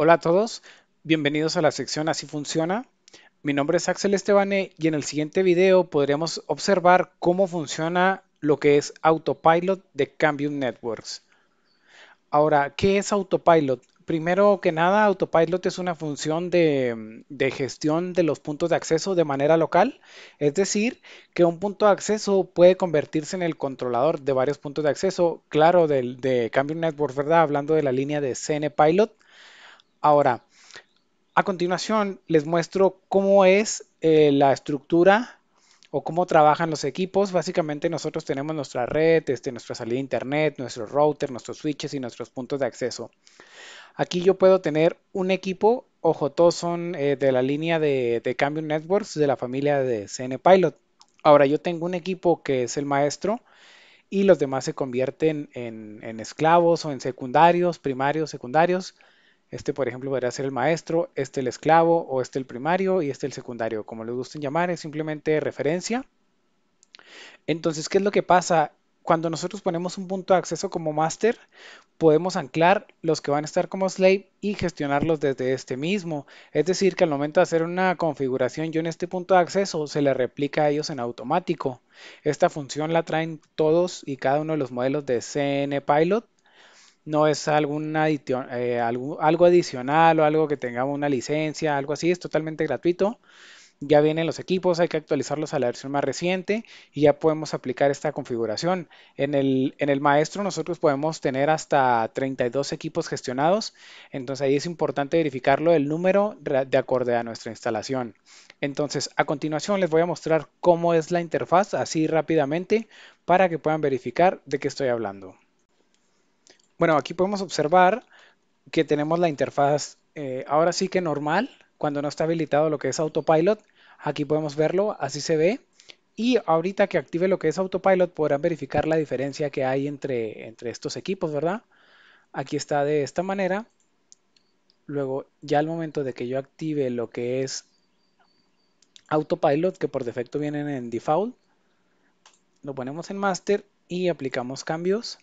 Hola a todos, bienvenidos a la sección Así funciona. Mi nombre es Axel Estebane y en el siguiente video podremos observar cómo funciona lo que es Autopilot de Cambium Networks. Ahora, ¿qué es Autopilot? Primero que nada, Autopilot es una función de, gestión de los puntos de acceso de manera local, es decir, que un punto de acceso puede convertirse en el controlador de varios puntos de acceso, claro, de, de Network, ¿verdad? Hablando de la línea de Pilot. Ahora, a continuación les muestro cómo es eh, la estructura o cómo trabajan los equipos. Básicamente nosotros tenemos nuestra red, este, nuestra salida de internet, nuestro router, nuestros switches y nuestros puntos de acceso. Aquí yo puedo tener un equipo, ojo, todos son eh, de la línea de, cambio Cambium Networks, de la familia de CN Pilot. Ahora yo tengo un equipo que es el maestro y los demás se convierten en, en esclavos o en secundarios, primarios, secundarios. Este, por ejemplo, podría ser el maestro, este el esclavo, o este el primario y este el secundario. Como les gusten llamar, es simplemente referencia. Entonces, ¿qué es lo que pasa? cuando nosotros ponemos un punto de acceso como master, podemos anclar los que van a estar como slave y gestionarlos desde este mismo. Es decir, que al momento de hacer una configuración yo en este punto de acceso se le replica a ellos en automático. Esta función la traen todos y cada uno de los modelos de CN Pilot. No es algo, eh, algo adicional o algo que tengamos una licencia, algo así, es totalmente gratuito. Ya vienen los equipos, hay que actualizarlos a la versión más reciente y ya podemos aplicar esta configuración. En el, maestro nosotros podemos tener hasta 32 equipos gestionados, entonces ahí es importante verificarlo el número de acorde a nuestra instalación. Entonces a continuación les voy a mostrar cómo es la interfaz así rápidamente para que puedan verificar de qué estoy hablando. Bueno, aquí podemos observar que tenemos la interfaz eh, ahora sí que normal, cuando no está habilitado lo que es autopilot. Aquí podemos verlo, así se ve. Y ahorita que active lo que es autopilot podrán verificar la diferencia que hay entre, entre estos equipos, ¿verdad? Aquí está de esta manera. Luego, ya al momento de que yo active lo que es autopilot, que por defecto vienen en default, lo ponemos en master y aplicamos cambios.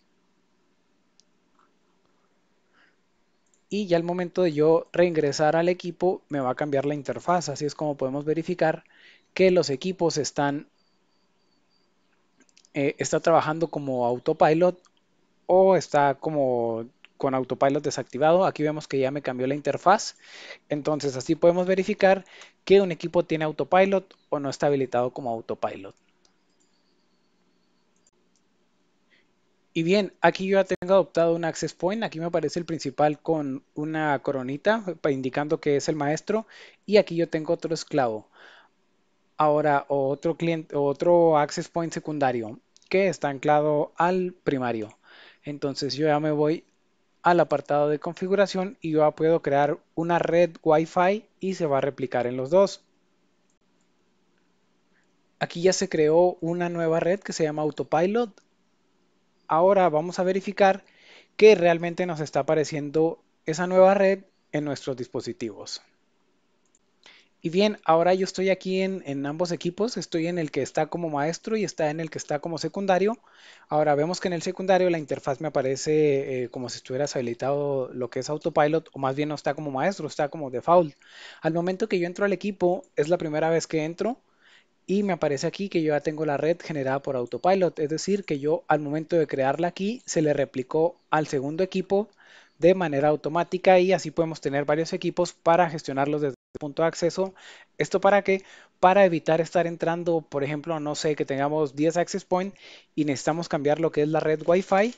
y ya al momento de yo reingresar al equipo me va a cambiar la interfaz. Así es como podemos verificar que los equipos están eh, está trabajando como autopilot o está como con autopilot desactivado. Aquí vemos que ya me cambió la interfaz. Entonces así podemos verificar que un equipo tiene autopilot o no está habilitado como autopilot. Y bien, aquí yo ya tengo adoptado un access point, aquí me aparece el principal con una coronita indicando que es el maestro y aquí yo tengo otro esclavo. Ahora otro cliente, otro access point secundario que está anclado al primario. Entonces yo ya me voy al apartado de configuración y yo ya puedo crear una red Wi-Fi y se va a replicar en los dos. Aquí ya se creó una nueva red que se llama Autopilot ahora vamos a verificar que realmente nos está apareciendo esa nueva red en nuestros dispositivos. Y bien, ahora yo estoy aquí en, ambos equipos, estoy en el que está como maestro y está en el que está como secundario. Ahora vemos que en el secundario la interfaz me aparece eh, como si estuvieras habilitado lo que es autopilot, o más bien no está como maestro, está como default. Al momento que yo entro al equipo, es la primera vez que entro, y me aparece aquí que yo ya tengo la red generada por Autopilot, es decir, que yo al momento de crearla aquí se le replicó al segundo equipo de manera automática y así podemos tener varios equipos para gestionarlos desde el punto de acceso. ¿Esto para qué? Para evitar estar entrando, por ejemplo, no sé, que tengamos 10 access point y necesitamos cambiar lo que es la red Wi-Fi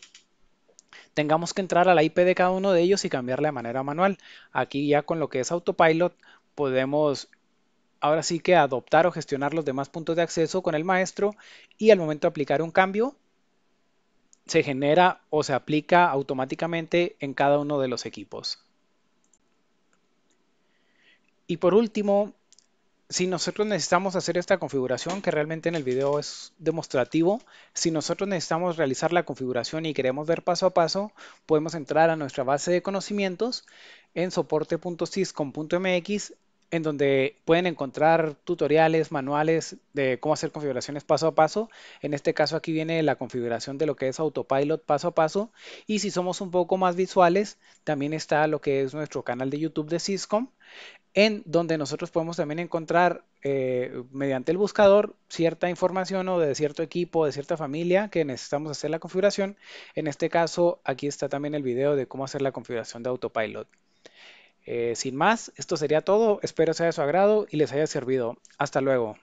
tengamos que entrar a la IP de cada uno de ellos y cambiarla de manera manual. Aquí ya con lo que es autopilot podemos ahora sí que adoptar o gestionar los demás puntos de acceso con el maestro y al momento de aplicar un cambio se genera o se aplica automáticamente en cada uno de los equipos. Y por último, si nosotros necesitamos hacer esta configuración, que realmente en el video es demostrativo, si nosotros necesitamos realizar la configuración y queremos ver paso a paso, podemos entrar a nuestra base de conocimientos en soporte.syscom.mx en donde pueden encontrar tutoriales, manuales de cómo hacer configuraciones paso a paso. En este caso aquí viene la configuración de lo que es Autopilot paso a paso. Y si somos un poco más visuales, también está lo que es nuestro canal de YouTube de Syscom, en donde nosotros podemos también encontrar eh, mediante el buscador cierta información o de cierto equipo, de cierta familia que necesitamos hacer la configuración. En este caso, aquí está también el video de cómo hacer la configuración de Autopilot. Eh, sin más, esto sería todo. Espero sea de su agrado y les haya servido. Hasta luego.